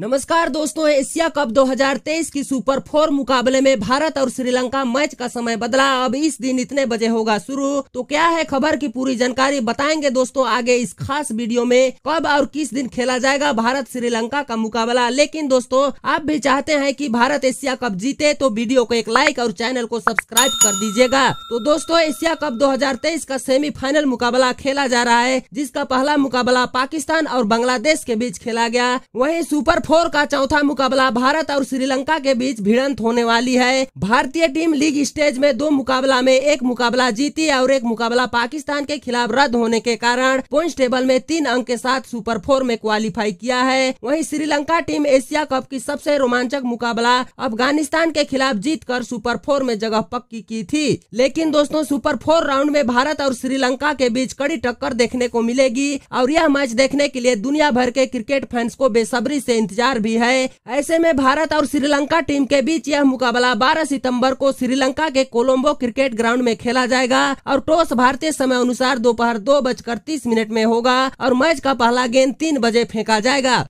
नमस्कार दोस्तों Asia cup 2023 की सुपर फोर मुकाबले में भारत और श्रीलंका मैच का समय बदला अब इस दिन इतने बजे होगा शुरू तो क्या है खबर की पूरी जानकारी बताएंगे दोस्तों आगे इस खास वीडियो में कब और किस दिन खेला जाएगा भारत श्रीलंका का मुकाबला लेकिन दोस्तों आप भी चाहते हैं कि भारत एशिया कप जीते तो वीडियो को एक लाइक और चैनल को सब्सक्राइब कर दीजिएगा तो दोस्तों एशिया कप दो का सेमीफाइनल मुकाबला खेला जा रहा है जिसका पहला मुकाबला पाकिस्तान और बांग्लादेश के बीच खेला गया वही सुपर फोर का चौथा मुकाबला भारत और श्रीलंका के बीच भिड़ंत होने वाली है भारतीय टीम लीग स्टेज में दो मुकाबला में एक मुकाबला जीती और एक मुकाबला पाकिस्तान के खिलाफ रद्द होने के कारण पॉइंट टेबल में तीन अंक के साथ सुपर फोर में क्वालिफाई किया है वहीं श्रीलंका टीम एशिया कप की सबसे रोमांचक मुकाबला अफगानिस्तान के खिलाफ जीत कर सुपर फोर में जगह पक्की की थी लेकिन दोस्तों सुपर फोर राउंड में भारत और श्रीलंका के बीच कड़ी टक्कर देखने को मिलेगी और यह मैच देखने के लिए दुनिया भर के क्रिकेट फैंस को बेसब्री से इंतजार इंतजार भी है ऐसे में भारत और श्रीलंका टीम के बीच यह मुकाबला 12 सितंबर को श्रीलंका के कोलंबो क्रिकेट ग्राउंड में खेला जाएगा और टॉस भारतीय समय अनुसार दोपहर दो, दो बजकर तीस मिनट में होगा और मैच का पहला गेंद तीन बजे फेंका जाएगा